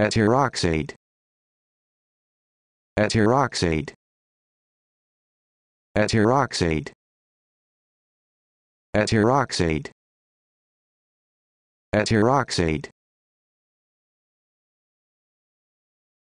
Etiroxate. Etiroxate. Etiroxate. Etiroxate. Etiroxate.